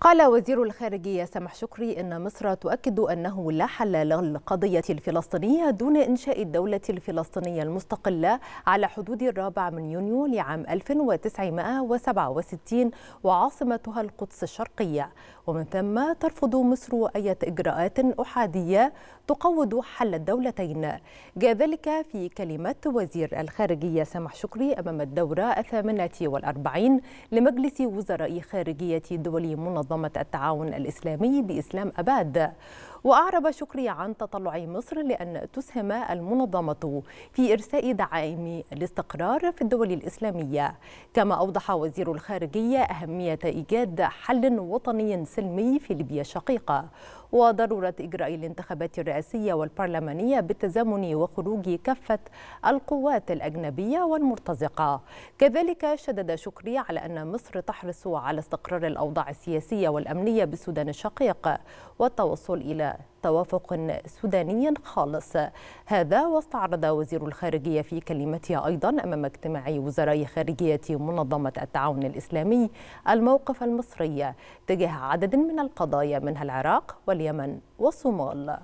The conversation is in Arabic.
قال وزير الخارجية سمح شكري أن مصر تؤكد أنه لا حل للقضية الفلسطينية دون إنشاء الدولة الفلسطينية المستقلة على حدود الرابع من يونيو لعام 1967 وعاصمتها القدس الشرقية ومن ثم ترفض مصر أي إجراءات أحادية تقوض حل الدولتين جاء ذلك في كلمة وزير الخارجية سمح شكري أمام الدورة الثامنة والأربعين لمجلس وزراء خارجية دول منظمة منظمة التعاون الإسلامي بإسلام أباد وأعرب شكري عن تطلع مصر لأن تسهم المنظمة في إرساء دعائم الاستقرار في الدول الإسلامية كما أوضح وزير الخارجية أهمية إيجاد حل وطني سلمي في ليبيا الشقيقة وضرورة إجراء الانتخابات الرئاسية والبرلمانية بالتزامن وخروج كافة القوات الأجنبية والمرتزقة كذلك شدد شكري على أن مصر تحرص على استقرار الأوضاع السياسية والأمنية بالسودان الشقيق والتوصل إلى توافق سوداني خالص هذا واستعرض وزير الخارجية في كلمته أيضا أمام اجتماع وزراء خارجية منظمة التعاون الإسلامي الموقف المصري تجاه عدد من القضايا منها العراق واليمن والصومال